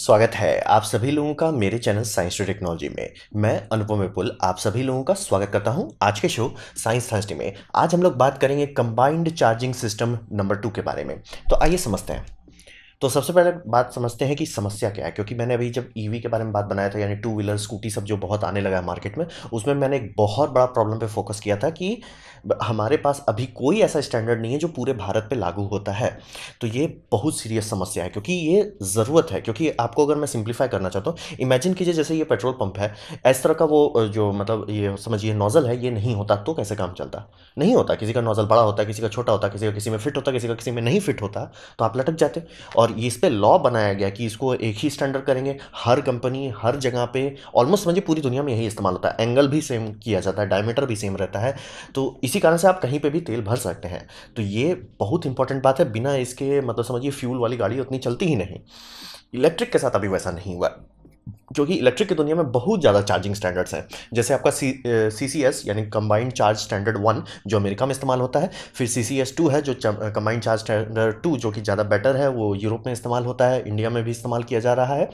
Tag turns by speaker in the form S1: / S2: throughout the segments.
S1: स्वागत है आप सभी लोगों का मेरे चैनल साइंस टू टेक्नोलॉजी में मैं अनुपम विपुल आप सभी लोगों का स्वागत करता हूं आज के शो साइंस थर्सडे में आज हम लोग बात करेंगे combined charging system number two के बारे में तो आइए समझते हैं तो सबसे पहले बात समझते हैं कि समस्या क्या है क्योंकि मैंने अभी जब ईवी e के बारे में बात बनाया था यानी टू व्हीलर स्कूटी सब जो बहुत आने लगा है मार्केट में उसमें मैंने एक बहुत बड़ा प्रॉब्लम पे फोकस किया था कि हमारे पास अभी कोई ऐसा स्टैंडर्ड नहीं है जो पूरे भारत पे लागू होता है तो ये बहुत सीरियस समस्या है क्योंकि ये ज़रूरत है क्योंकि आपको अगर मैं सिंप्लीफाई करना चाहता हूँ इमेजिन कीजिए जैसे ये पेट्रोल पंप है इस तरह का वो जो मतलब ये समझिए नोज़ल है ये नहीं होता तो कैसे काम चलता नहीं होता किसी का नोज़ल बड़ा होता है किसी का छोटा होता है किसी का किसी में फिट होता किसी का किसी में नहीं फिट होता तो आप लटक जाते और और इस पे लॉ बनाया गया कि इसको एक ही स्टैंडर्ड करेंगे हर कंपनी हर जगह पे ऑलमोस्ट समझिए पूरी दुनिया में यही इस्तेमाल होता है एंगल भी सेम किया जाता है डायमीटर भी सेम रहता है तो इसी कारण से आप कहीं पर भी तेल भर सकते हैं तो ये बहुत इंपॉर्टेंट बात है बिना इसके मतलब समझिए फ्यूल वाली गाड़ी उतनी चलती ही नहीं इलेक्ट्रिक के साथ अभी वैसा नहीं हुआ जो कि इलेक्ट्रिक की दुनिया में बहुत ज़्यादा चार्जिंग स्टैंडर्ड्स हैं जैसे आपका सी सी एस यानी कंबाइंड चार्ज स्टैंडर्ड वन जो अमेरिका में इस्तेमाल होता है फिर सी सी एस टू है जो कंबाइंड चार्ज स्टैंडर्ड टू जो कि ज़्यादा बेटर है वो यूरोप में इस्तेमाल होता है इंडिया में भी इस्तेमाल किया जा रहा है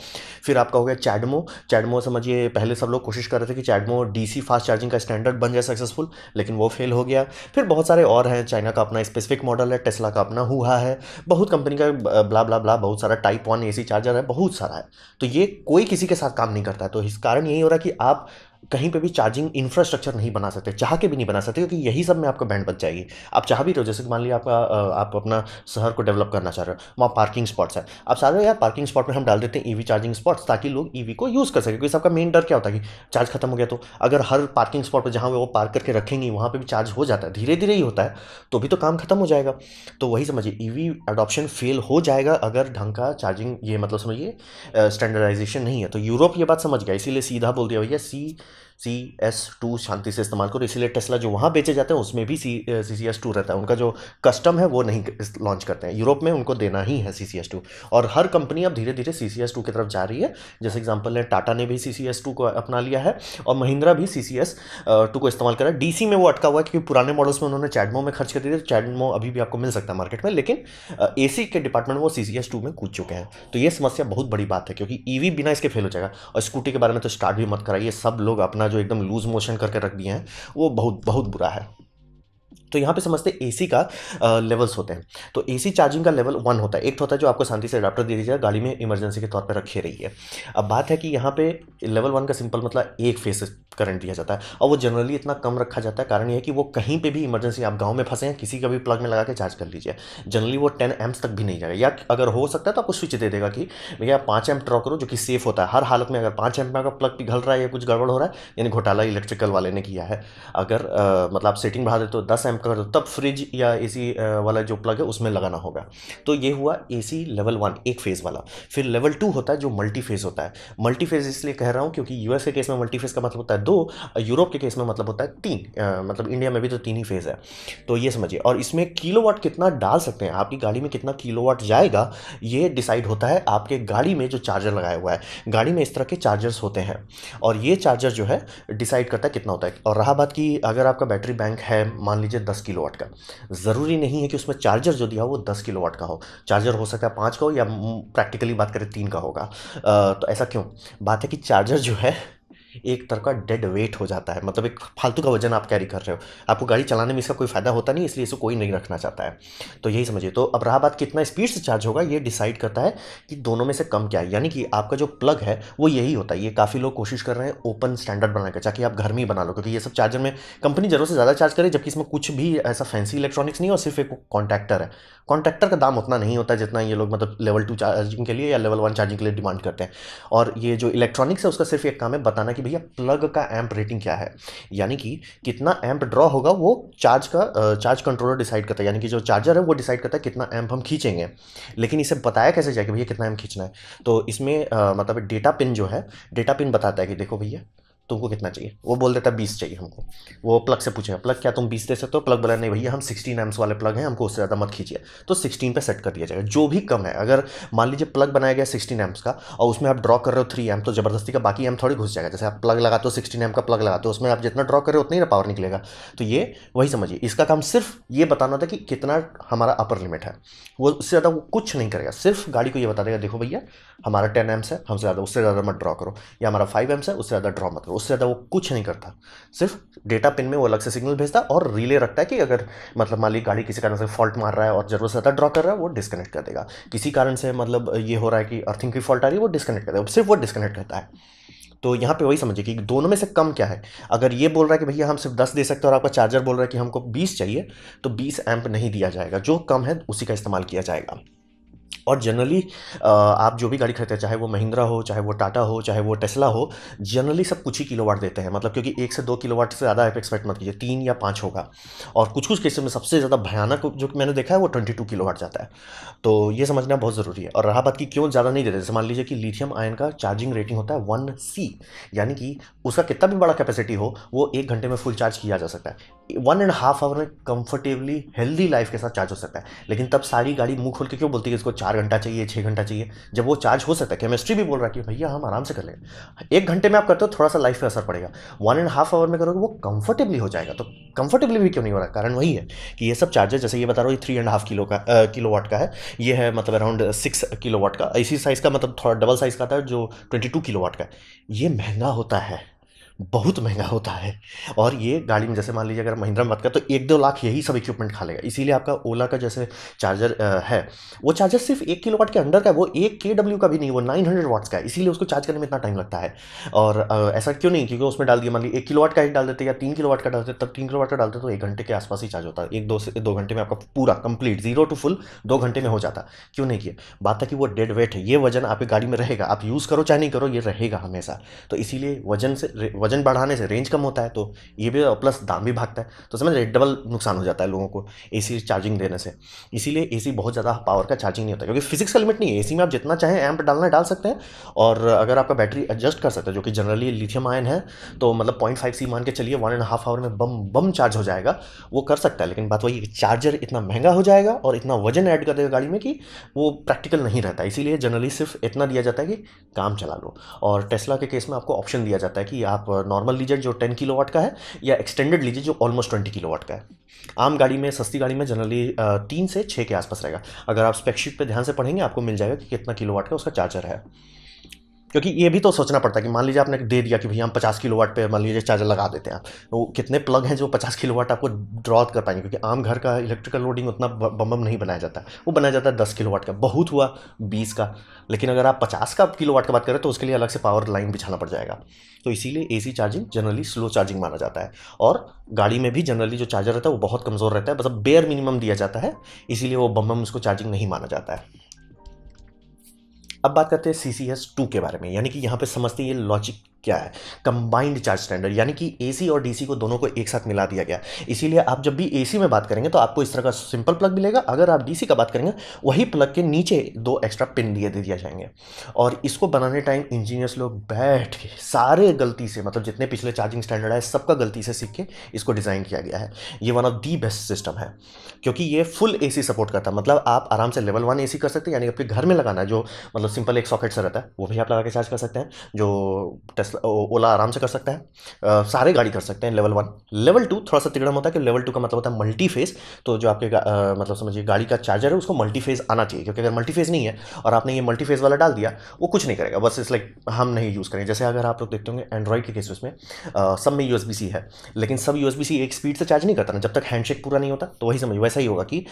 S1: फिर आपका हो गया चैडमो चैडमो समझिए पहले सब लोग कोशिश कर रहे थे कि CHAdeMO D C fast charging का स्टैंडर्ड बन जाए सक्सेसफुल लेकिन वो फेल हो गया फिर बहुत सारे और हैं चाइना का अपना स्पेसिफिक मॉडल है टेस्ला का अपना हुआ है बहुत कंपनी का ब्ला ब्ला ब्ला बहुत सारा टाइप वन ए चार्जर है बहुत सारा है तो ये कोई किसी के साथ साथ काम नहीं करता तो इस कारण यही हो रहा है कि आप कहीं पे भी चार्जिंग इंफ्रास्ट्रक्चर नहीं बना सकते चाह के भी नहीं बना सकते क्योंकि यही सब में आपका बैंड बच जाएगी आप चाह भी रहे हो जैसे कि मान लीजिए आपका आप अपना शहर को डेवलप करना चाह रहे हो वहाँ पार्किंग स्पॉट्स है आप सारे यार पार्किंग स्पॉट में हम डाल देते हैं ईवी चार्जिंग स्पॉट्स ताकि लोग ई को यूज़ कर सके क्योंकि सबका मेन डर क्या होता है कि चार्ज खत्म हो गया तो अगर हर पार्किंग स्पॉट पर जहाँ वो पार्क करके रखेंगे वहाँ पर भी चार्ज हो जाता है धीरे धीरे ही होता है तो भी तो काम खत्म हो जाएगा तो वही समझिए वी अडॉप्शन फेल हो जाएगा अगर ढंग का चार्जिंग ये मतलब समझिए स्टैंडर्डाइजेशन नहीं है तो यूरोप ये बात समझ गया इसीलिए सीधा बोल दिया भैया सी सी एस टू शांति से इस्तेमाल करो इसीलिए टेस्ला जो वहाँ बेचे जाते हैं उसमें भी सी सी सी एस टू रहता है उनका जो कस्टम है वो नहीं लॉन्च करते हैं यूरोप में उनको देना ही है सी सी एस टू और हर कंपनी अब धीरे धीरे सी सी एस टू की तरफ जा रही है जैसे एग्जाम्पल है टाटा ने भी सी सी एस टू को अपना लिया है और महिंद्रा भी सी सी एस टू को इस्तेमाल करा डी सी में वो अटका हुआ है क्योंकि पुराने मॉडल्स में उन्होंने चैडमो में खर्च कर दिए चैडमो अभी भी आपको मिल सकता है मार्केट में लेकिन ए सी के डिपार्टमेंट वो सी सी एस टू में कूद चुके हैं तो ये समस्या बहुत बड़ी बात है क्योंकि ई e वी बिना इसके फेल हो जाएगा और स्कूटी के बारे में तो स्टार्ट भी मत कराइए सब लोग अपना जो एकदम लूज़ मोशन करके रख दिए हैं वो बहुत बहुत बुरा है तो यहाँ पे समझते हैं एसी का लेवल्स होते हैं तो एसी चार्जिंग का लेवल वन होता है एक तो होता है जो आपको शांति से अडाप्टर दे दीजिएगा गाड़ी में इमरजेंसी के तौर पर रखे रही है अब बात है कि यहाँ पे लेवल वन का सिंपल मतलब एक फेस करंट दिया जाता है और वो जनरली इतना कम रखा जाता है कारण यह कि वो कहीं पर भी इमरजेंसी आप गाँव में फंसे हैं किसी का भी प्लग में लगा के चार्ज कर लीजिए जनरली वो टेन एम्स तक भी नहीं जाएगा या अगर हो सकता है तो आपको स्विच दे देगा कि भैया पाँच एम ड्रॉ करो जो कि सेफ होता है हर हालत में अगर पाँच एम का प्लग पिघल रहा है या कुछ गड़बड़ हो रहा है यानी घोटाला इलेक्ट्रिकल वाले ने किया है अगर मतलब आप सेटिंग बढ़ा दे तो दस एम कनेक्शन कर दो तब फ्रिज या एसी वाला जो प्लग है उसमें लगाना होगा तो ये हुआ ए लेवल वन एक फेज़ वाला फिर लेवल टू होता है जो मल्टी फेज़ होता है मल्टी फेज़ इसलिए कह रहा हूँ क्योंकि यू के केस में मल्टी फेज़ का मतलब होता है दो यूरोप के केस में मतलब होता है तीन मतलब इंडिया में भी तो तीन ही फेज़ है तो ये समझिए और इसमें किलो कितना डाल सकते हैं आपकी गाड़ी में कितना किलो जाएगा ये डिसाइड होता है आपके गाड़ी में जो चार्जर लगाया हुआ है गाड़ी में इस तरह के चार्जर्स होते हैं और ये चार्जर जो है डिसाइड करता है कितना होता है और रहा बात की अगर आपका बैटरी बैंक है मान लीजिए दस किलो वाट का ज़रूरी नहीं है कि उसमें चार्जर जो दिया हो वो दस किलो वाट का हो चार्जर हो सकता है पाँच का हो या प्रैक्टिकली बात करें तीन का होगा तो ऐसा क्यों बात है कि चार्जर जो है एक तरह का डेड वेट हो जाता है मतलब एक फालतू का वजन आप कैरी कर रहे हो आपको गाड़ी चलाने में इसका कोई फ़ायदा होता नहीं इसलिए इसको कोई नहीं रखना चाहता है तो यही समझिए तो अब रहा बात कितना स्पीड से चार्ज होगा ये डिसाइड करता है कि दोनों में से कम क्या है यानी कि आपका जो प्लग है वो यही होता है ये काफ़ी लोग कोशिश कर रहे हैं ओपन स्टैंडर्ड बनाने का ताकि आप घर में ही बना लो क्योंकि ये सब चार्जर में कंपनी जरूर से ज़्यादा चार्ज करे जबकि इसमें कुछ भी ऐसा फैंसी इलेक्ट्रॉनिक्स नहीं और सिर्फ एक कॉन्टैक्टर है कॉन्टैक्टर का दाम उतना नहीं होता जितना ये लोग मतलब लेवल टू चार्जिंग के लिए या लेवल वन चार्जिंग के लिए डिमांड करते हैं और ये जो इलेक्ट्रॉनिक्स है उसका सिर्फ एक काम है बताना कि भैया प्लग का एम्प रेटिंग क्या है यानी कि कितना एम्प ड्रॉ होगा वो चार्ज का चार्ज कंट्रोलर डिसाइड करता है यानी कि जो चार्जर है वो डिसाइड करता है कितना एम्प हम खींचेंगे लेकिन इसे बताया कैसे जाए कि भैया कितना एम्प खींचना है तो इसमें मतलब डेटा पिन जो है डेटा पिन बताता है कि देखो भैया तुमको कितना चाहिए वो बोल देता है बीस चाहिए हमको वो प्लग से पूछेगा प्लग क्या तुम बीस दे सकते हो प्लग बोला नहीं भैया हम सिक्सटीन एम्स वाले प्लग हैं हमको उससे ज़्यादा मत खींचिए तो सिक्सटीन पर सेट कर दिया जाएगा जो भी कम है अगर मान लीजिए प्लग बनाया गया सिक्सटीन एम्स का और उसमें आप ड्रॉ कर रहे हो थ्री एम तो जबरदस्ती का बाकी एम थोड़ी घुस जाएगा जैसे आप प्लग लगाते हो सिक्सटीन एम का प्लग लगाते हो उसमें आप जितना ड्रॉ कर रहे हो उतना ही पावर निकलेगा तो ये वही समझिए इसका काम सिर्फ ये बताना था कि कितना हमारा अपर लिमिट है वो उससे ज़्यादा वो कुछ नहीं करेगा सिर्फ गाड़ी को ये बता देगा देखो भैया हमारा टेन एम्स है हमसे ज़्यादा उससे ज़्यादा मत ड्रॉ करो या हमारा फाइव एम्स है उससे ज़्यादा ड्रॉ मत करो उससे ज़्यादा वो कुछ नहीं करता सिर्फ डेटा पिन में वो अलग से सिग्नल भेजता और रिले रखता है कि अगर मतलब मान ली गाड़ी किसी कारण से फॉल्ट मार रहा है और ज़रूरत से ज़्यादा ड्रॉ कर रहा है वो डिस्कनेक्ट कर देगा किसी कारण से मतलब ये हो रहा है कि अर्थिंग की फॉल्ट आ रही है वो डिस्कनेक्ट कर देगा सिर्फ वो डिस्कनेक्ट करता है तो यहाँ पे वही समझिए कि दोनों में से कम क्या है अगर ये बोल रहा है कि भैया हम सिर्फ दस दे सकते हैं और आपका चार्जर बोल रहा है कि हमको बीस चाहिए तो बीस एम्प नहीं दिया जाएगा जो कम है उसी का इस्तेमाल किया जाएगा और जनरली आप जो भी गाड़ी खरीदते हैं चाहे वो महिंद्रा हो चाहे वो टाटा हो चाहे वो टेस्ला हो जनरली सब कुछ ही किलोवाट देते हैं मतलब क्योंकि एक से दो किलोवाट से ज़्यादा आप एक्सपेक्ट मत कीजिए तीन या पाँच होगा और कुछ कुछ केसों में सबसे ज़्यादा भयानक जो मैंने देखा है वो ट्वेंटी टू जाता है तो ये समझना बहुत ज़रूरी है और रहा बात की क्यों ज़्यादा नहीं देते मान लीजिए कि लिथियम आयन का चार्जिंग रेटिंग होता है वन सी यानी कि उसका कितना भी बड़ा कैपेसिटी हो वो एक घंटे में फुल चार्ज किया जा सकता है वन एंड हाफ आवर में कंफर्टेबली हेल्दी लाइफ के साथ चार्ज हो सकता है लेकिन तब सारी गाड़ी मुंह खोल के क्यों बोलती है इसको चार घंटा चाहिए छः घंटा चाहिए जब वो चार्ज हो सकता है केमिस्ट्री भी बोल रहा है कि भैया हम आराम से कर लेंगे एक घंटे में आप करते हो थोड़ा सा लाइफ पे असर पड़ेगा वन एंड हाफ आवर में करोगे वो कंफर्टेबली हो जाएगा तो कंफर्टेबली भी क्यों नहीं हो रहा कारण वही है कि ये सब चार्जर जैसे ये बता रहा हूँ थ्री एंड हाफ किलो का किलो वाट का है ये है मतलब अराउंड सिक्स किलो वाट का इसी साइज़ का मतलब थोड़ा डबल साइज़ का था जो ट्वेंटी टू किलो वाट का ये महंगा होता है बहुत महंगा होता है और ये गाड़ी में जैसे मान लीजिए अगर महिंद्रा में बात करें तो एक दो लाख यही सब इक्विपमेंट खा लेगा इसीलिए आपका ओला का जैसे चार्जर है वो चार्जर सिर्फ एक किलो वाट के अंडर का है वो एक के डब्ल्यू का भी नहीं वो नाइन हंड्रेड वाट्स का है इसीलिए उसको चार्ज करने में इतना टाइम लगता है और ऐसा क्यों नहीं क्योंकि उसमें डाल दिया मान लीजिए एक किलो वाट का ही डाल देते या तीन किलो वाट का डालते तब तीन किलो वाट का डालते तो एक घंटे के आसपास ही चार्ज होता है एक दो से दो घंटे में आपका पूरा कंप्लीट जीरो टू फुल दो घंटे में हो जाता क्यों नहीं किया बात है कि वो डेड वेट है ये वजन आपकी गाड़ी में रहेगा आप यूज़ करो चाहे नहीं करो ये रहेगा हमेशा तो इसीलिए वजन से वजन बढ़ाने से रेंज कम होता है तो ये भी प्लस दाम भी भागता है तो समझ रहे डबल नुकसान हो जाता है लोगों को ए चार्जिंग देने से इसीलिए ए बहुत ज़्यादा पावर का चार्जिंग नहीं होता क्योंकि फिजिक्स का लिमिट नहीं है ए में आप जितना चाहें एम्प डालना डाल सकते हैं और अगर आपका बैटरी एडजस्ट कर सकते हैं जो कि जनरली लिथियम आयन है तो मतलब पॉइंट सी मान के चलिए वन एंड हाफ आवर में बम बम चार्ज हो जाएगा वो कर सकता है लेकिन बात वही कि चार्जर इतना महंगा हो जाएगा और इतना वजन ऐड कर देगा गाड़ी में कि वो प्रैक्टिकल नहीं रहता इसीलिए जनरली सिर्फ इतना दिया जाता है कि काम चला लो और टेस्ला के केस में आपको ऑप्शन दिया जाता है कि आप नॉर्मल लीजिए जो टेन किलो वाट का है या एक्सटेंडेड लीजिए जो ऑलमोस्ट ट्वेंटी किलो का है आम गाड़ी में सस्ती गाड़ी में जनरली तीन से छः के आसपास रहेगा अगर आप स्पेक्शीट पर ध्यान से पढ़ेंगे आपको मिल जाएगा कि कितना किलो वाट का उसका चार्जर है क्योंकि ये भी तो सोचना पड़ता है कि मान लीजिए आपने दे दिया कि भैया हम पचास किलो वाट पर मान लीजिए चार्जर लगा देते हैं आप तो कितने प्लग हैं जो पचास किलो वाट आपको ड्रॉ कर पाएंगे क्योंकि आम घर का इलेक्ट्रिकल लोडिंग उतना बम बम नहीं बनाया जाता वो बनाया जाता है दस किलो वाट का बहुत हुआ बीस का लेकिन अगर आप पचास का किलो वाट की बात करें तो उसके लिए अलग से पावर लाइन बिछाना पड़ जाएगा तो इसीलिए a charging generally slow charging माना जाता है और गाड़ी में भी जनरली जो चार्जर रहता है वो बहुत कमज़ोर रहता है मतलब बेयर मिनिमम दिया जाता है इसीलिए वो बम बम उसको चार्जिंग नहीं माना जाता है अब बात करते हैं सी सी एस टू के बारे में यानी कि यहाँ पे समझते हैं ये लॉजिक क्या है कंबाइंड चार्ज स्टैंडर्ड यानी कि एसी और डीसी को दोनों को एक साथ मिला दिया गया इसीलिए आप जब भी एसी में बात करेंगे तो आपको इस तरह का सिंपल प्लग मिलेगा अगर आप डीसी का बात करेंगे वही प्लग के नीचे दो एक्स्ट्रा पिन दिए दे दिया जाएंगे और इसको बनाने टाइम इंजीनियर्स लोग बैठ के सारे गलती से मतलब जितने पिछले चार्जिंग स्टैंडर्ड है सबका गलती से सीख के इसको डिज़ाइन किया गया है ये one of the best system है क्योंकि ये फुल ए सपोर्ट करता है मतलब आप आराम से लेवल वन ए कर सकते हैं यानी आपके घर में लगाना जो मतलब सिंपल एक सॉकेट से रहता है वो भी आप लगा के चार्ज कर सकते हैं जो टेस्ट ओला आराम से कर सकता है आ, सारे गाड़ी कर सकते हैं लेवल वन लेवल टू थोड़ा सा तिगड़म होता है कि लेवल टू का मतलब होता है मल्टी फेज तो जो आपके आ, मतलब समझिए गाड़ी का चार्जर है उसको मल्टी फेज आना चाहिए क्योंकि अगर मल्टी फेज नहीं है और आपने ये मल्टी फेज वाला डाल दिया वो कुछ नहीं करेगा बस इस लाइक हम नहीं यूज़ करेंगे जैसे अगर आप लोग देखते होंगे एंड्रॉइड के केसेस में सब में यू सी है लेकिन सब यू सी एक स्पीड से चार्ज नहीं करता ना जब तक हैंडशेक पूरा नहीं होता तो वही समझिए वैसा ही होगा कि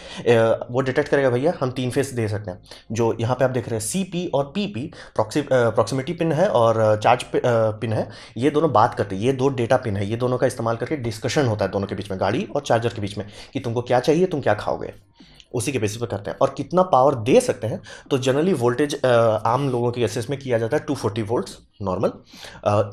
S1: वो डिटेक्ट करेगा भैया हम तीन फेस दे सकते हैं जो यहाँ पे आप देख रहे हैं सी और पी पी प्रॉक्सिमिटी पिन है और चार्ज पिन है ये दोनों बात करते हैं ये दो डेटा पिन है ये दोनों का इस्तेमाल करके डिस्कशन होता है दोनों के बीच में गाड़ी और चार्जर के बीच में कि तुमको क्या चाहिए तुम क्या खाओगे उसी के बेसिस पर करते हैं और कितना पावर दे सकते हैं तो जनरली वोल्टेज आम लोगों के केसेस में किया जाता है 240 forty volts normal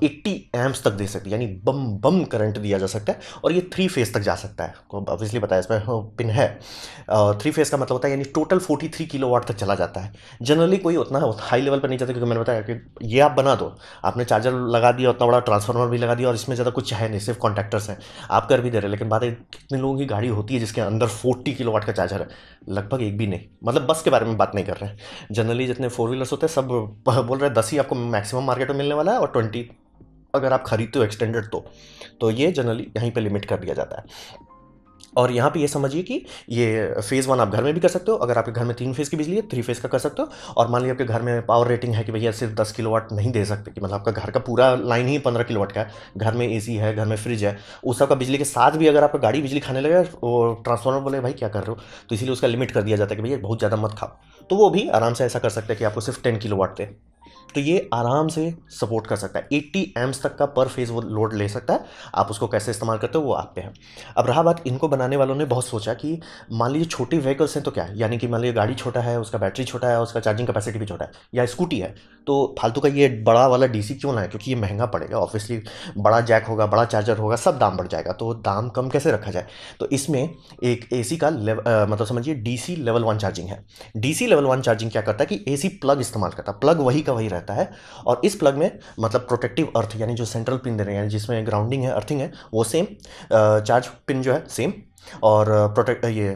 S1: eighty amps तक दे सकते हैं यानी बम बम करंट दिया जा सकता है और ये थ्री फेज तक जा सकता है ऑब्वियसली तो बताया इसमें पिन हाँ, है थ्री फेज का मतलब होता है यानी total forty three kilo watt तक चला जाता है जनरली कोई उतना हाई लेवल पर नहीं जाता क्योंकि मैंने बताया कि ये आप बना दो आपने चार्जर लगा दिया उतना बड़ा ट्रांसफार्मर भी लगा दिया और इसमें ज़्यादा कुछ है नहीं सिर्फ कॉन्टैक्टर्स हैं आप कर भी दे रहे लेकिन बात है कितने लोगों की गाड़ी होती है जिसके अंदर फोर्टी किलो वाट का चार्जर है लगभग एक भी नहीं मतलब बस के बारे में बात नहीं कर रहे हैं जनरली जितने फोर व्हीलर्स होते हैं सब बोल रहे हैं दस ही आपको मैक्सिमम मार्केट में मिलने वाला है और ट्वेंटी अगर आप खरीदते हो एक्सटेंडेड तो तो ये जनरली यहीं पे लिमिट कर दिया जाता है और यहाँ पे ये समझिए कि ये फेज़ वन आप घर में भी कर सकते हो अगर आपके घर में तीन फेज़ की बिजली है थ्री फेज़ का कर सकते हो और मान लीजिए आपके घर में पावर रेटिंग है कि भैया सिर्फ दस किलो नहीं दे सकते कि मतलब आपका घर का पूरा लाइन ही पंद्रह किलो का है घर में ए है घर में फ्रिज है उस सबका बिजली के साथ भी अगर आपका गाड़ी बिजली खाने लगे वो ट्रांसफॉर्मर बोले भाई क्या कर रहे हो तो इसीलिए उसका लिमिट कर दिया जाता है कि भैया बहुत ज़्यादा मत खाओ तो वो भी आराम से ऐसा कर सकते हैं कि आपको सिर्फ टेन किलो वाट दे तो ये आराम से सपोर्ट कर सकता है 80 एम्स तक का पर फेज वो लोड ले सकता है आप उसको कैसे इस्तेमाल करते हो वो आप पे है अब रहा बात इनको बनाने वालों ने बहुत सोचा कि मान लीजिए छोटे व्हीकल्स हैं तो क्या है यानी कि मान लीजिए गाड़ी छोटा है उसका बैटरी छोटा है उसका चार्जिंग कैपेसिटी भी छोटा है या स्कूटी है तो फालतू का ये बड़ा वाला डीसी क्यों लाएं क्योंकि ये महंगा पड़ेगा ऑब्वियसली बड़ा जैक होगा बड़ा चार्जर होगा सब दाम बढ़ जाएगा तो दाम कम कैसे रखा जाए तो इसमें एक ए का लेव, आ, मतलब समझिए डीसी लेवल वन चार्जिंग है डीसी लेवल वन चार्जिंग क्या करता है कि ए प्लग इस्तेमाल करता है प्लग वही का वही रहता है और इस प्लग में मतलब प्रोटेक्टिव अर्थ यानी जो सेंट्रल पिन दे रहे हैं जिसमें ग्राउंडिंग है अर्थिंग है वो सेम चार्ज पिन जो है सेम और प्रोटेक्ट ये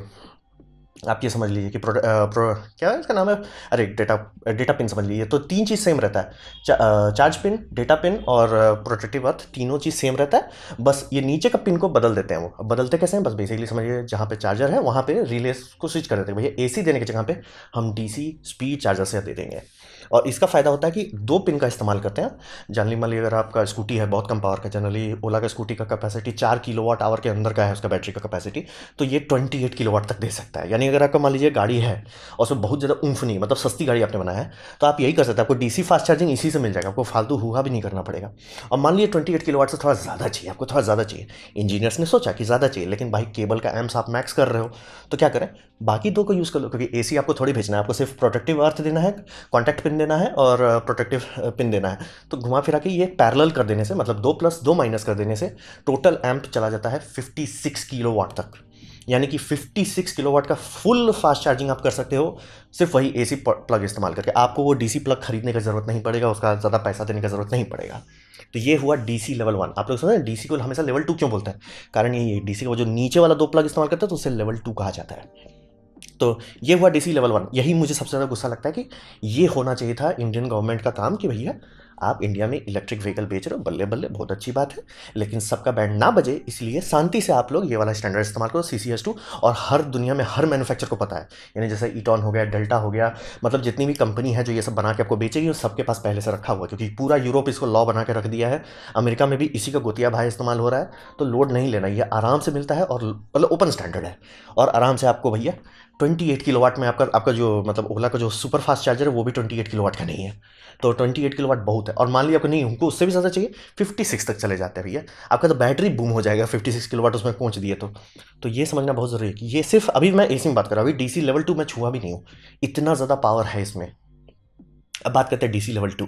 S1: आप ये समझ लीजिए कि प्रो, प्रो क्या है इसका नाम है अरे डेटा डेटा पिन समझ लीजिए तो तीन चीज़ सेम रहता है चा, चार्ज पिन डेटा पिन और प्रोटेक्टिव अर्थ तीनों चीज़ सेम रहता है बस ये नीचे का पिन को बदल देते हैं वो बदलते कैसे हैं बस बेसिकली समझिए जहाँ पे चार्जर है वहाँ पे रिले को स्विच कर देते हैं भैया ए देने की जगह पर हम डी स्पीड चार्जर से दे देंगे और इसका फ़ायदा होता है कि दो पिन का इस्तेमाल करते हैं जनरली मान ली अगर आपका स्कूटी है बहुत कम पावर का जनरली ओला का स्कूटी का कैपेसिटी चार किलो वाट आवर के अंदर का है उसका बैटरी का कैपेसिटी तो ये ट्वेंटी एट किलो वाट तक दे सकता है यानी अगर आपका मान लीजिए गाड़ी है और उसमें बहुत ज़्यादा उम्फ नहीं मतलब सस्ती गाड़ी आपने बनाया है तो आप यही कर सकते हैं आपको डी फास्ट चार्जिंग इसी से मिल जाएगा आपको फालतू हुआ भी नहीं करना पड़ेगा और मान लीजिए ट्वेंटी एट किलो वाट से थोड़ा ज़्यादा चाहिए आपको थोड़ा ज़्यादा चाहिए इंजीनियर्स ने सोचा कि ज़्यादा चाहिए लेकिन भाई केबल का एम्स आप मैक्स कर रहे हो तो क्या करें बाकी दो को यूज़ कर लो क्योंकि ए आपको थोड़ी भेजना है आपको सिर्फ प्रोटेक्टिव अर्थ देना है कॉन्टैक्ट पिन पिन देना है और प्रोटेक्टिव पिन देना है तो घुमा फिरा के ये पैरल कर देने से मतलब दो प्लस दो माइनस कर देने से टोटल एम्प चला जाता है 56 किलोवाट तक यानी कि 56 किलोवाट का फुल फास्ट चार्जिंग आप कर सकते हो सिर्फ वही एसी प्लग इस्तेमाल करके आपको वो डीसी प्लग खरीदने की ज़रूरत नहीं पड़ेगा उसका ज़्यादा पैसा देने की ज़रूरत नहीं पड़ेगा तो ये हुआ डीसी लेवल वन आप लोग समझ डीसी को हमेशा लेवल टू क्यों बोलते हैं कारण ये है डीसी का जो नीचे वाला दो प्लग इस्तेमाल करता है तो उसे लेवल टू कहा जाता है तो ये हुआ डीसी लेवल वन यही मुझे सबसे ज़्यादा गुस्सा लगता है कि ये होना चाहिए था इंडियन गवर्नमेंट का काम कि भैया आप इंडिया में इलेक्ट्रिक व्हीकल बेच रहे हो बल्ले बल्ले बहुत अच्छी बात है लेकिन सबका बैंड ना बजे इसलिए शांति से आप लोग ये वाला स्टैंडर्ड इस्तेमाल करो सी सी एस टू और हर दुनिया में हर मैन्युफैक्चर को पता है यानी जैसे ईटॉन हो गया डेल्टा हो गया मतलब जितनी भी कंपनी है जो ये सब बना के आपको बेचेगी और सबके पास पहले से रखा हुआ है क्योंकि पूरा यूरोप इसको लॉ बना के रख दिया है अमेरिका में भी इसी का गोतिया भाई इस्तेमाल हो रहा है तो लोड नहीं लेना ये आराम से मिलता है और मतलब ओपन स्टैंडर्ड है और आराम से आपको भैया ट्वेंटी एट किलो वाट में आपका आपका जो मतलब ओला का जो सुपर फास्ट चार्जर है वो भी ट्वेंटी एट किलो वाट का नहीं है तो ट्वेंटी एट किलो वाट बहुत है और मान लिया आपको नहीं हमको उससे भी ज़्यादा चाहिए फिफ्टी सिक्स तक चले जाते हैं भैया आपका तो बैटरी बूम हो जाएगा फिफ्टी सिक्स किलो वाट उसमें पहुँच दिए तो तो ये समझना बहुत ज़रूरी है कि ये सिर्फ अभी मैं ए में बात कर रहा हूँ अभी डी लेवल टू मैं छुआ भी नहीं हूँ इतना ज़्यादा पावर है इसमें अब बात करते हैं DC level two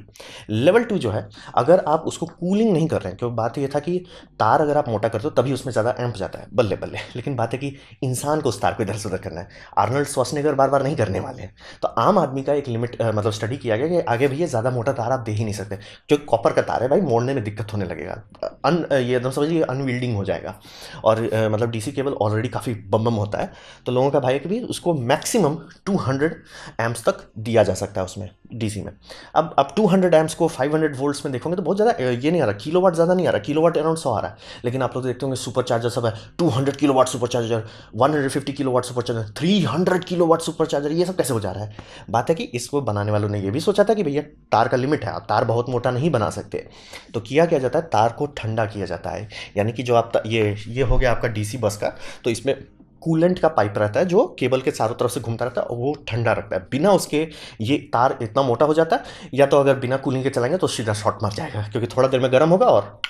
S1: level two जो है अगर आप उसको कूलिंग नहीं कर रहे हैं क्योंकि बात यह था कि तार अगर आप मोटा करते हो तभी उसमें ज़्यादा एम्प जाता है बल्ले बल्ले लेकिन बात है कि इंसान को उस तार को इधर से उधर करना है आर्नल्ड स्वासनेगर बार बार नहीं करने वाले हैं तो आम आदमी का एक लिमिट आ, मतलब स्टडी किया गया कि आगे भैया ज़्यादा मोटा तार आप दे ही नहीं सकते क्योंकि कॉपर का तार है भाई मोड़ने में दिक्कत होने लगेगा अन ये एकदम समझिए अनविल्डिंग हो जाएगा और मतलब डी केबल ऑलरेडी काफ़ी बम बम होता है तो लोगों का भाई कि भी उसको मैक्सिमम टू हंड्रेड एम्प्स तक दिया जा सकता है उसमें डी डीसी में अब अब 200 हंड्रेड एम्स को 500 हंड्रेड वोल्ट्स में देखोगे तो बहुत ज़्यादा ये नहीं आ रहा किलोवाट ज़्यादा नहीं आ रहा किलोवाट अराउंड सौ आ रहा है लेकिन आप लोग तो देखते होंगे सुपर चार्जर सब है two hundred kilo watt super charger one hundred fifty kilo watt super charger three hundred kilo watt super charger ये सब कैसे हो जा रहा है बात है कि इसको बनाने वालों ने यह भी सोचा था कि भैया तार का लिमिट है आप तार बहुत मोटा नहीं बना सकते तो किया क्या जाता है तार को ठंडा किया जाता है यानी कि जो आप ये ये हो गया आपका डीसी बस का तो इसमें कूलेंट का पाइप रहता है जो केबल के चारों तरफ से घूमता रहता है और वो ठंडा रखता है बिना उसके ये तार इतना मोटा हो जाता है या तो अगर बिना कूलिंग के चलाएंगे तो सीधा शॉर्ट मार जाएगा क्योंकि थोड़ा देर में गर्म होगा और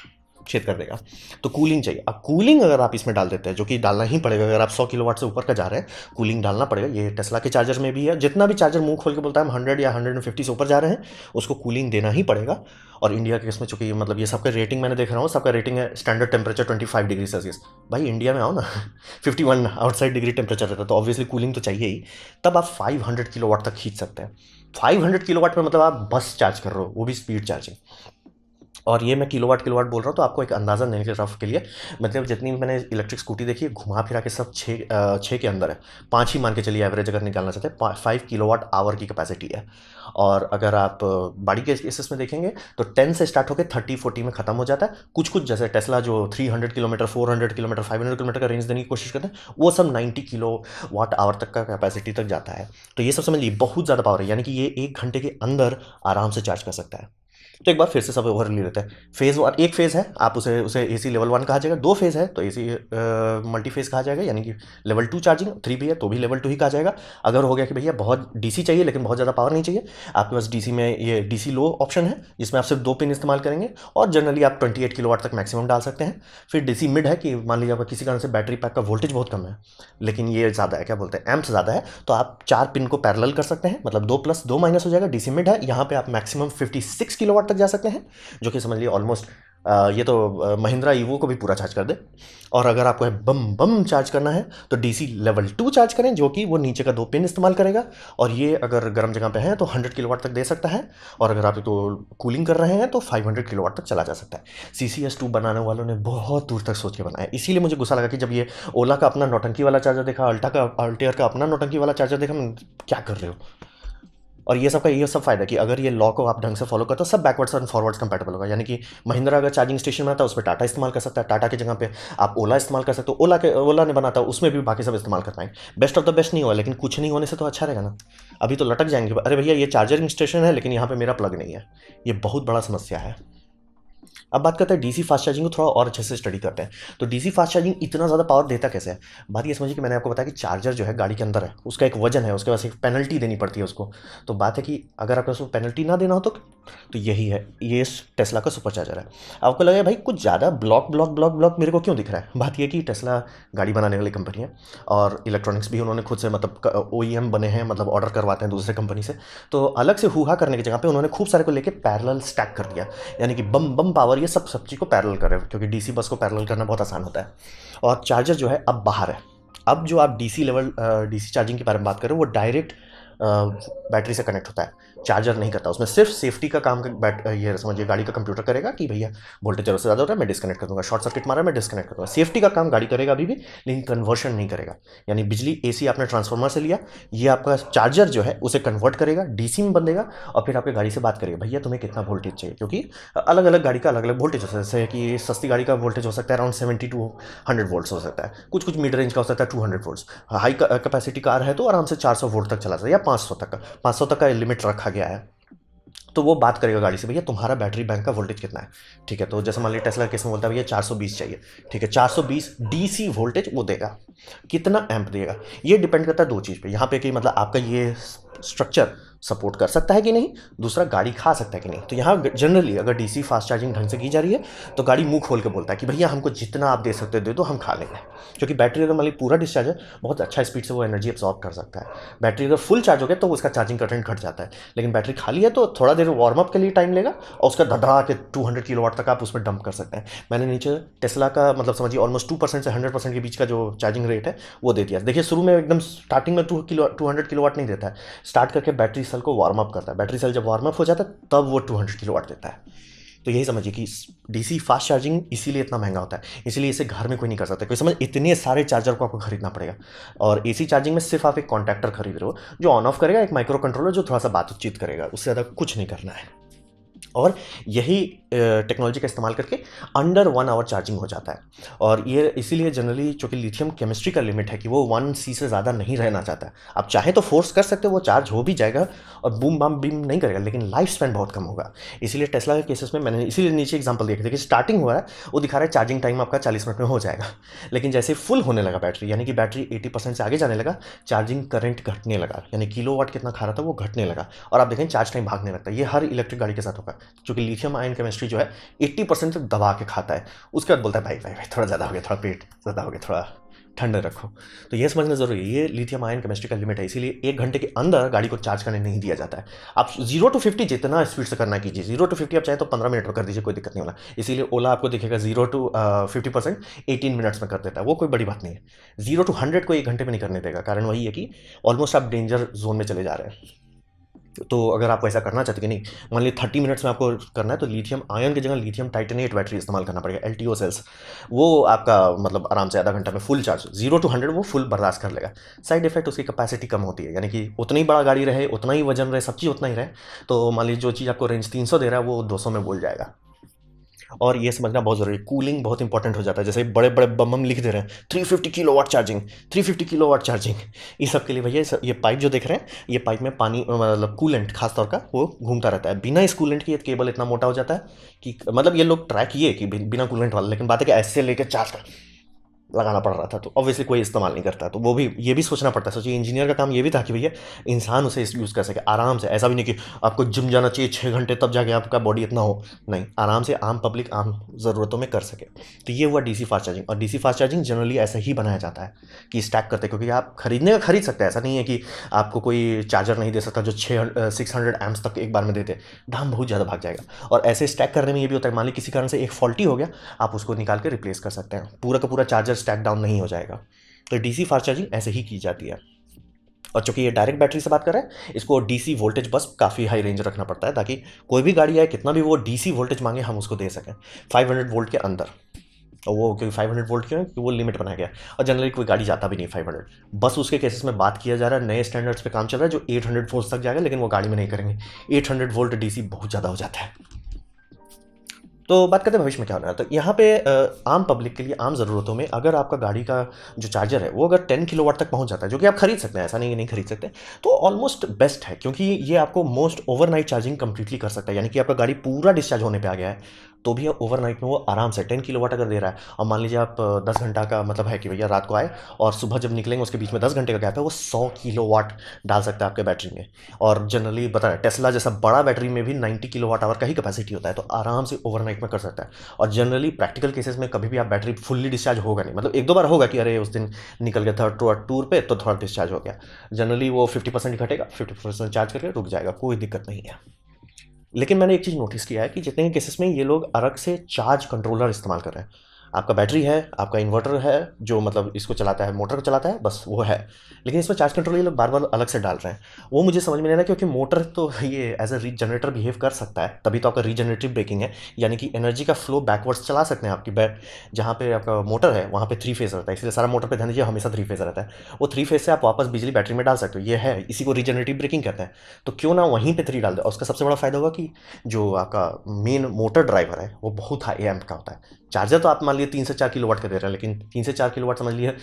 S1: छेद कर देगा तो कूलिंग चाहिए अब कूलिंग अगर आप इसमें डाल देते हैं जो कि डालना ही पड़ेगा अगर आप सौ किलो से ऊपर का जा रहे हैं कूलिंग डालना पड़ेगा ये टेस्ला के चार्जर में भी है जितना भी चार्जर मुंह खोल के बोलता है हम हंड्रेड या हंड्रेड से ऊपर जा रहे हैं उसको कूलिंग देना ही पड़ेगा और इंडिया के इसमें चूंकि मतलब ये सबका रेटिंग मैंने देख रहा हूँ सबका रेटिंग है standard temperature twenty five degree Celsius भाई इंडिया में आओ ना fifty one outside degree temperature रहता है तो ऑब्वियसली कूलिंग तो चाहिए ही तब आप फाइव हंड्रेड किलो वाट तक खींच सकते हैं फाइव हंड्रेड किलो वाट में मतलब आप बस चार्ज कर रहे हो वो भी स्पीड चार्जिंग और ये मैं किलोवाट किलोवाट बोल रहा हूँ तो आपको एक अंदाज़ा देने के रफ के लिए मतलब जितनी मैंने इलेक्ट्रिक स्कूटी देखी है घुमा फिरा के सब छः छः के अंदर है पाँच ही मान के चलिए एवरेज अगर निकालना चाहते हैं फाइव किलोवाट आवर की कैपेसिटी है और अगर आप बाड़ी के केसेस में देखेंगे तो टेन से स्टार्ट होकर थर्टी फोर्टी में खत्म हो जाता है कुछ कुछ जैसे टेस्ला जो three hundred kilometer four hundred kilometer five hundred kilometer का रेंज देने की कोशिश करते हैं वो सब नाइन्टी किलो वाट आवर तक का कैपेसिटी तक जाता है तो ये सब समझ लीजिए बहुत ज़्यादा पावर है यानी कि ये एक घंटे के अंदर आराम से चार्ज कर सकता है तो एक बार फिर से सब ओवर नहीं लेते हैं फेज़ वन एक फेज़ है आप उसे उसे ए सी लेवल वन कहा जाएगा दो फेज़ है तो ए सी मल्टी फेज़ कहा जाएगा यानी कि लेवल टू चार्जिंग थ्री भी है तो भी लेवल टू ही कहा जाएगा अगर हो गया कि भैया बहुत डी सी चाहिए लेकिन बहुत ज़्यादा पावर नहीं चाहिए आपके पास डी सी में ये डी सी लो ऑप्शन है जिसमें आप सिर्फ दो पिन इस्तेमाल करेंगे और जनरली आप ट्वेंटी एट किलो वाट तक मैक्सिमम डाल सकते हैं फिर डी सी मिड है कि मान लीजिए आपका किसी कारण से बैटरी पैक का वोल्टेज बहुत कम है लेकिन ये ज़्यादा है क्या बोलते हैं एम्प्स ज़्यादा है तो आप चार पिन को पैरल कर सकते हैं मतलब दो प्लस दो माइनस हो जाएगा डी सी मिड है यहाँ पर आप maximum fifty six kilo watt तक जा सकते हैं जो कि समझ लिए ऑलमोस्ट ये तो महिंद्रा ईवो को भी पूरा चार्ज कर दे और अगर आपको है बम बम चार्ज करना है तो डीसी लेवल टू चार्ज करें जो कि वो नीचे का दो पिन इस्तेमाल करेगा और ये अगर गर्म जगह पे है तो 100 किलोवाट तक दे सकता है और अगर आप तो कूलिंग कर रहे हैं तो 500 किलोवाट तक चला जा सकता है सी सी एस टू बनाने वालों ने बहुत दूर तक सोच के बनाया इसीलिए मुझे गुस्सा लगा कि जब ये ओला का अपना नोटंकी वाला चार्जर देखा अल्टा का अल्टेयर का अपना नोटंकी वाला चार्जर देखा क्या कर रहे हो और ये सब का ये सब फायदा कि अगर ये लॉ को आप ढंग से फॉलो करते हो सब बैकवर्ड्स और फॉरवर्ड्स कंपेटेबल होगा यानी कि महिंद्रा अगर चार्जिंग स्टेशन बनाता है उस पर टाटा इस्तेमाल कर सकता है टाटा की जगह पे आप ओला इस्तेमाल कर सकते हो ओला के ओला ने बनाता है उसमें भी बाकी सब इस्तेमाल कर पाएंगे बेस्ट ऑफ द बेस्ट नहीं हुआ लेकिन कुछ नहीं होने से तो अच्छा रहेगा ना अभी तो लटक जाएंगे अरे भैया ये चार्जिंग स्टेशन है लेकिन यहाँ पर मेरा प्लग नहीं है ये बहुत बड़ा समस्या है अब बात करते हैं डीसी फास्ट चार्जिंग को थोड़ा और अच्छे से स्टडी करते हैं तो डीसी फास्ट चार्जिंग इतना ज़्यादा पावर देता कैसे है बात ये समझिए कि मैंने आपको बताया कि चार्जर जो है गाड़ी के अंदर है उसका एक वजन है उसके पास एक पेनल्टी देनी पड़ती है उसको तो बात है कि अगर आपके पास पेनल्टी ना देना हो तो, तो यही है ये टेस्ला का सुपर चार्जर है आपको लगे भाई कुछ ज़्यादा ब्लॉक ब्लॉक ब्लॉक ब्लॉक मेरे को क्यों दिख रहा है बात यह कि टेस्ला गाड़ी बनाने वाली कंपनी है और इलेक्ट्रॉनिक्स भी उन्होंने खुद से मतलब ओ e बने हैं मतलब ऑर्डर करवाते हैं दूसरे कंपनी से तो अलग से हुआ करने की जगह पर उन्होंने खूब सारे को लेकर पैरल स्टैक कर दिया यानी कि बम बम पावर और ये सब सब चीज़ को पैरल करें क्योंकि डीसी बस को पैरल करना बहुत आसान होता है और चार्जर जो है अब बाहर है अब जो आप डीसी लेवल डीसी चार्जिंग के बारे में बात करें वो डायरेक्ट बैटरी से कनेक्ट होता है चार्जर नहीं करता उसमें सिर्फ सेफ्टी का काम बैट ये समझिए गाड़ी का कंप्यूटर करेगा कि भैया वोल्टेज जरूर से ज़्यादा होता है मैं डिस्कनेक्ट करूँगा शॉर्ट सर्किट मारा मैं डिस्कनेक्ट करूँगा सेफ्टी का काम गाड़ी करेगा अभी भी लेकिन कन्वर्शन नहीं करेगा यानी बिजली ए आपने ट्रांसफॉर्मर से लिया ये आपका चार्जर जो है उसे कन्वर्ट करेगा डी में बनेगा और फिर आपकी गाड़ी से बात करेगा भैया तुम्हें कितना वोल्टेज चाहिए क्योंकि अलग अलग गाड़ी का अलग अलग वोल्टेज हो सकता है जैसे कि सस्ती गाड़ी का वोल्टेज हो सकता है around seventy two hundred volts हो सकता है कुछ कुछ मिड रेंज का हो सकता है two hundred volts high capacity car है तो आराम से चार सौ वोल्ट तक चला सकता है या पाँच सौ तक का पाँच सौ तक का लिमिट रखा रखा गया है तो वो बात करेगा गाड़ी से भैया तुम्हारा बैटरी बैंक का वोल्टेज कितना है ठीक है तो जैसे मान लीजिए टेस्ला केस में बोलता है भैया 420 चाहिए ठीक है 420 डीसी वोल्टेज वो देगा कितना एम्प देगा ये डिपेंड करता है दो चीज़ पे यहाँ पे कि मतलब आपका ये स्ट्रक्चर सपोर्ट कर सकता है कि नहीं दूसरा गाड़ी खा सकता है कि नहीं तो यहाँ जनरली अगर डीसी फास्ट चार्जिंग ढंग से की जा रही है तो गाड़ी मुंह खोल के बोलता है कि भैया हमको जितना आप दे सकते हो दे दो हम खा लेंगे क्योंकि बैटरी अगर मान ली पूरा डिस्चार्ज है बहुत अच्छा स्पीड से वो एनर्जी एब्जॉर्ब कर सकता है बैटरी अगर फुल चार्ज हो गया तो उसका चार्जिंग करंट घट जाता है लेकिन बैटरी खाली है तो थोड़ा देर अप के लिए टाइम लेगा और उसका धड़ा के टू हंड्रेड किलोवाट तक आप उसमें डंप कर सकते हैं मैंने नीचे टेस्ला का मतलब समझिए ऑलमोस्ट टू परसेंट से हंड्रेड परसेंट के बीच का जो चार्जिंग रेट है वो दे दिया देखिए शुरू में एकदम स्टार्टिंग में two kilo two hundred kilowatt नहीं देता है स्टार्ट करके बैटरी सेल को वार्म अप करता है बैटरी सेल जब वार्म अप हो जाता है तब वो 200 किलोवाट देता है तो यही समझिए कि डीसी फास्ट चार्जिंग इसीलिए इतना महंगा होता है इसीलिए इसे घर में कोई नहीं कर सकता कोई समझ इतने सारे चार्जर को आपको खरीदना पड़ेगा और एसी चार्जिंग में सिर्फ आप एक कॉन्टैक्टर खरीद रहे हो जो ऑन ऑफ करेगा एक माइक्रो कंट्रोलर जो थोड़ा सा बातचीत करेगा उससे ज़्यादा कुछ नहीं करना है और यही टेक्नोलॉजी का इस्तेमाल करके अंडर वन आवर चार्जिंग हो जाता है और ये इसीलिए जनरली चूंकि लिथियम केमिस्ट्री का लिमिट है कि वो वन सी से ज़्यादा नहीं रहना चाहता आप चाहे तो फोर्स कर सकते हो वो चार्ज हो भी जाएगा और बूम बाम बीम नहीं करेगा लेकिन लाइफ स्पेंड बहुत कम होगा इसीलिए टेस्ला के केसेस में मैंने इसीलिए नीचे एग्जाम्पल देखा देखिए कि स्टार्टिंग हुआ है वो दिखा रहा है चार्जिंग टाइम आपका चालीस मिनट में हो जाएगा लेकिन जैसे फुल होने लगा बैटरी यानी कि बैटरी एटी परसेंट से आगे जाने लगा चार्जिंग करंट घटने लगा यानी किलो वाट कितना खा रहा था वो घटने लगा और आप देखें चार्ज टाइम भागने लगता है ये हर इलेक्ट्रिक गाड़ी के साथ होगा चूंकि लिथियम आयन केमिस्ट्री इंडस्ट्री जो है एट्टी परसेंट तक दबा के खाता है उसके बाद बोलता है भाई भाई भाई थोड़ा ज़्यादा हो गया थोड़ा पेट ज़्यादा हो गया थोड़ा ठंड रखो तो ये समझना जरूरी है ये लिथियम आयन केमिस्ट्री का लिमिट है इसीलिए एक घंटे के अंदर गाड़ी को चार्ज करने नहीं दिया जाता है आप जीरो टू फिफ्टी जितना स्पीड से करना कीजिए जीरो टू फिफ्टी आप चाहे तो पंद्रह मिनट में कर दीजिए कोई दिक्कत नहीं होना इसीलिए ओला आपको दिखेगा zero to fifty percent eighteen minutes में कर देता है वो कोई बड़ी बात नहीं है जीरो टू हंड्रेड को एक घंटे में नहीं करने देगा कारण वही है कि ऑलमोस्ट आप डेंजर जोन में चले जा रहे हैं तो अगर आप ऐसा करना चाहते कि नहीं मान लीजिए थर्टी मिनट्स में आपको करना है तो लिथियम आयन की जगह लिथियम टाइटेनेट बैटरी इस्तेमाल करना पड़ेगा एल सेल्स वो आपका मतलब आराम से आधा घंटा में full charge zero to hundred वो फुल बर्दाश्त कर लेगा साइड इफेक्ट उसकी कैपेसिटी कम होती है यानी कि उतनी बड़ा गाड़ी रहे उतना ही वजन रहे सब चीज़ उतना ही रहे तो मान लीजिए जो चीज़ आपको रेंज तीन सौ दे रहा है वो दो सौ में बोल जाएगा और ये समझना बहुत ज़रूरी है कूलिंग बहुत इंपॉर्टेंट हो जाता है जैसे बड़े बड़े बम हम लिख दे रहे हैं three fifty kilo watt charging three fifty kilo watt charging इस सब के लिए भैया ये पाइप जो देख रहे हैं ये पाइप में पानी मतलब कूलेंट खासतौर का वो घूमता रहता है बिना इस कूलेंट के केबल इतना मोटा हो जाता है कि मतलब ये लोग ट्रैक ये कि बिना कूलेंट वाला लेकिन बात है कि ऐसे लेकर चार्ज कर लगाना पड़ रहा था तो ऑब्वियसली कोई इस्तेमाल नहीं करता तो वो भी ये भी सोचना पड़ता है सोचिए इंजीनियर का काम ये भी था कि भैया इंसान उसे यूज़ कर सके आराम से ऐसा भी नहीं कि आपको जिम जाना चाहिए छः घंटे तब जाके आपका बॉडी इतना हो नहीं आराम से आम पब्लिक आम ज़रूरतों में कर सके तो ये हुआ डी फास्ट चार्जिंग और डीसी फास्ट चार्जिंग जनरली ऐसा ही बनाया जाता है कि स्टैक करते क्योंकि आप खरीदने का खरीद सकते हैं ऐसा नहीं है कि आपको कोई चार्जर नहीं दे सकता जो छः सिक्स हंड्रेड एम्स तक एक बार में देते दाम बहुत ज़्यादा भाग जाएगा और ऐसे स्टैक करने में ये भी होता है मान ली किसी कारण से एक फॉल्टी हो गया आप उसको निकाल के रिप्लेस कर सकते हैं पूरा का पूरा चार्जर स्टैक डाउन नहीं हो जाएगा तो डीसी फास्ट चार्जिंग ऐसे ही की जाती है और चूंकि ये डायरेक्ट बैटरी से बात कर रहे हैं इसको डीसी वोल्टेज बस काफ़ी हाई रेंज रखना पड़ता है ताकि कोई भी गाड़ी आए कितना भी वो डीसी वोल्टेज मांगे हम उसको दे सकें 500 वोल्ट के अंदर और वो क्योंकि 500 वोल्ट क्यों है वो लिमिट बनाया गया और जनरली कोई गाड़ी जाता भी नहीं 500 बस उसके केसेस में बात किया जा रहा है नए स्टैंडर्ड्स पे काम चल रहा है जो 800 हंड्रेड वोल्ट तक जाएगा लेकिन वो गाड़ी में नहीं करेंगे 800 वोल्ट डीसी बहुत ज़्यादा हो जाता है तो बात करते हैं भविष्य में क्या हो रहा है तो यहाँ पे आम पब्लिक के लिए आम ज़रूरतों में अगर आपका गाड़ी का जो चार्जर है वो अगर टेन किलो तक पहुँच जाता है जो कि आप खरीद सकते हैं ऐसा नहीं नहीं खरीद सकते तो ऑलमोस्ट बेस्ट है क्योंकि ये आपको मोस्ट ओवरनाइट चार्जिंग कंप्लीटली कर सकता है यानी कि आपका गाड़ी पूरा डिस्चार्ज होने पर आ गया है तो भी ओवरनाइट में वो आराम से टेन किलो वाट अगर दे रहा है और मान लीजिए आप दस घंटा का मतलब है कि भैया रात को आए और सुबह जब निकलेंगे उसके बीच में दस घंटे का गैप है वो सौ किलो वाट डाल सकता है आपके बैटरी में और जनरली बता रहे टेस्ला जैसा बड़ा बैटरी में भी नाइन्टी किलो वाट आवर का ही कपैसिटी होता है तो आराम से ओवरनाइट में कर सकता है और जनरली प्रैक्टिकल केसेस में कभी भी आप बैटरी फुल्ली डिस्चार्ज होगा नहीं मतलब एक दो बार होगा कि अरे उस दिन निकल गया थर्ड टू टूर पर तो थर्ड डिस्चार्ज हो गया जनरली वो फिफ्टी परसेंट घटेगा फिफ्टी परसेंट चार्ज करके रुक जाएगा कोई दिक्कत नहीं है लेकिन मैंने एक चीज़ नोटिस किया है कि जितने केसेस में ये लोग अलग से चार्ज कंट्रोलर इस्तेमाल कर रहे हैं आपका बैटरी है आपका इन्वर्टर है जो मतलब इसको चलाता है मोटर को चलाता है बस वो है लेकिन इसमें चार्ज कंट्रोल ये लोग बार बार अलग से डाल रहे हैं वो मुझे समझ में नहीं रहा क्योंकि मोटर तो ये एज अ रीजनरेटर बिहेव कर सकता है तभी तो आपका रीजनरेटिव ब्रेकिंग है यानी कि एनर्जी का फ्लो बैकवर्ड्स चला सकते हैं आपकी बैट जहाँ पर आपका मोटर है वहाँ पर थ्री फेज रहता है इसलिए सारा मोटर पर ध्यान दीजिए हमेशा थ्री फेज रहता है वो थ्री फेज से आप वापस बिजली बैटरी में डाल सकते हो ये है इसी को रीजनरेटिव ब्रेकिंग कहते हैं तो क्यों ना वहीं पर थ्री डाल दो उसका सबसे बड़ा फायदा होगा कि जो आपका मेन मोटर ड्राइवर है वो बहुत हाई एम्प का होता है चार्जर तो आप मान लिए तीन से चार किलो वाट का दे रहे हैं लेकिन तीन से चार किलो वाट समझ लिए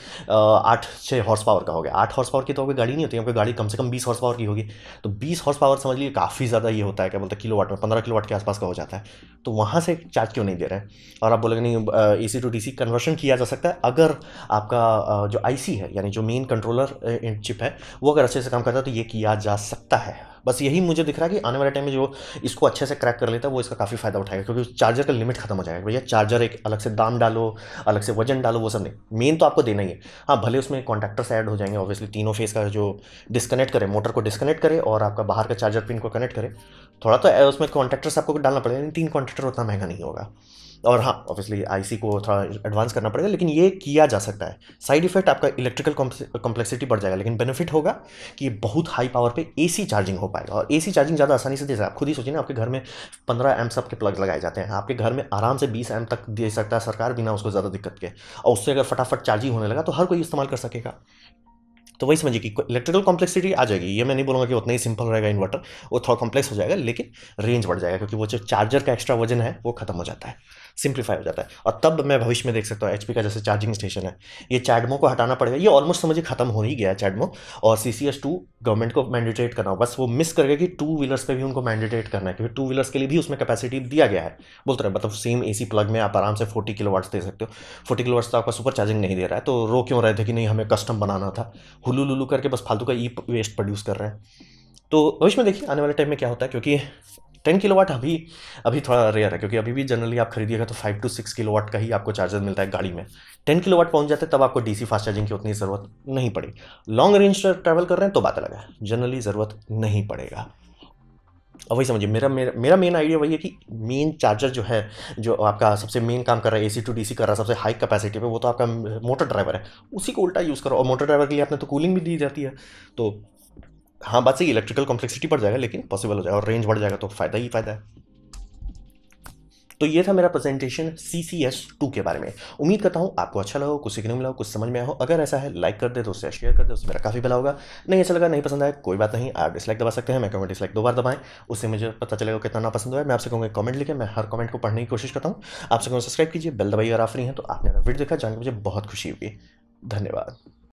S1: आठ छः हॉर्स पावर का हो गया आठ हॉर्स पावर की तो आपकी गाड़ी नहीं होती आपकी गाड़ी कम से कम बीस हॉर्स पावर की होगी तो बीस हॉर्स पावर समझ लिए काफ़ी ज़्यादा ये होता है क्या बोलते हैं किलो वाट में पंद्रह किलोवाट के आसपास का हो जाता है तो वहाँ से चार्ज क्यों नहीं दे रहे हैं और आप बोलेंगे नहीं A C to D C conversion किया जा सकता है अगर आपका जो आई सी है यानी जो मेन कंट्रोलर चिप है वो अगर अच्छे से काम करता है तो ये किया जा सकता है बस यही मुझे दिख रहा है कि आने वाले टाइम में जो इसको अच्छे से क्रैक कर लेता है वो इसका काफ़ी फ़ायदा उठाएगा क्योंकि उस चार्जर का लिमिट खत्म हो जाएगा भैया चार्जर एक अलग से दाम डालो अलग से वजन डालो वो सब नहीं मेन तो आपको देना ही है हाँ भले उसमें कॉन्टैक्टर्स ऐड हो जाएंगे ऑब्वियसली तीनों फेस का जो डिस्कनेक्ट करें मोटर को डिस्कनेक्ट करे और आपका बाहर का चार्जर पिन को कनेक्ट करें थोड़ा तो उसमें कॉन्टैक्टर्स आपको डालना पड़ेगा लेकिन तीन कॉन्टैक्टर उतना महंगा नहीं होगा और हाँ ऑब्वियसली आईसी को थोड़ा एडवांस करना पड़ेगा लेकिन ये किया जा सकता है साइड इफेक्ट आपका इलेक्ट्रिकल कॉम्प्लेक्सिटी बढ़ जाएगा लेकिन बेनिफिट होगा कि बहुत हाई पावर पे एसी चार्जिंग हो पाएगा और एसी चार्जिंग ज़्यादा आसानी से दे सकता है आप खुद ही सोचिए ना आपके घर में पंद्रह एम सब के प्लग लगाए जाते हैं आपके घर में आराम से बीस एम तक दे सकता है सरकार बिना उसको ज़्यादा दिक्कत के और उससे अगर फटाफट चार्जिंग होने लगा तो हर कोई इस्तेमाल कर सकेगा तो वही समझिए कि इलेक्ट्रिकल कॉम्प्लेक्सिटी आ जाएगी ये मैं नहीं बोलूँगा कि उतना ही सिंपल रहेगा इन्वर्टर वो थोड़ा कॉम्प्लेक्स हो जाएगा लेकिन रेंज बढ़ जाएगा क्योंकि वो जो चार्जर का एक्स्ट्रा वजन है वो खत्म हो जाता है सिंप्लीफाई हो जाता है और तब मैं भविष्य में देख सकता हूँ एच का जैसे चार्जिंग स्टेशन है ये चैडमो को हटाना पड़ेगा ये ऑलमोस्ट समझिए खत्म हो ही गया है चैडमो और C C S two government को मैंडेटेट करना हो बस वो मिस कर गया कि टू व्हीलर्स पर भी उनको मैंडेटेट करना है क्योंकि टू व्हीलर्स के लिए भी उसमें कैपेसिटी दिया गया है बोलते रहे मतलब सेम ए प्लग में आप आराम से फोर्टी किलो दे सकते हो फोर्टी किलो तो आपका सुपर चार्जिंग नहीं दे रहा है तो रो क्यों रहे थे कि नहीं हमें कस्टम बनाना था हुलू लुलू करके बस फालतू का ई वेस्ट प्रोड्यूस कर रहे हैं तो भविष्य में देखिए आने वाले टाइम में क्या होता है क्योंकि टेन किलो वाट अभी अभी थोड़ा रेयर है क्योंकि अभी भी जनरली आप खरीदिएगा तो five to six kilo watt का ही आपको चार्जर मिलता है गाड़ी में टेन किलो वाट पहुँच जाते तब आपको डीसी फास्ट चार्जिंग की उतनी ज़रूरत नहीं पड़ी लॉन्ग रेंज ट्रैवल कर रहे हैं तो बात अलग है जनरली ज़रूरत नहीं पड़ेगा अब वही समझिए मेरा मेरा मेरा मेन आइडिया वही है कि मेन चार्जर जो है जो आपका सबसे मेन काम कर रहा है ए सी टू डी सी कर रहा है सबसे हाई कैपेसिटी पे वो तो आपका मोटर ड्राइवर है उसी को उल्टा यूज़ करो और मोटर ड्राइवर के लिए आपने तो कूलिंग भी दी जाती है तो हाँ बात सही इलेक्ट्रिकल कॉम्प्लेक्सिटी बढ़ जाएगा लेकिन पॉसिबल हो जाएगा और रेंज बढ़ जाएगा तो फ़ायदा ही फ़ायदा है तो ये था मेरा presentation C C S two के बारे में उम्मीद करता हूँ आपको अच्छा लगा हो कुछ सीखने मिला हो कुछ समझ में आया हो अगर ऐसा है लाइक कर दे तो उससे शेयर कर दे उससे मेरा काफ़ी भला होगा नहीं ऐसा लगा नहीं पसंद आया कोई बात नहीं आप डिसलाइक दबा सकते हैं मैं कमेंट डिसलाइक दो बार दबाएं उससे मुझे पता चलेगा कितना ना पसंद है मैं आपसे कहूँगा कमेंट लिखे मैं हर कमेंट को पढ़ने की कोशिश करता हूँ आपसे कहूँगा सब्सक्राइब कीजिए बेल दबाई अगर आप फ्री हैं तो आपने मेरा वीडियो देखा जानकर मुझे बहुत खुशी हुई धन्यवाद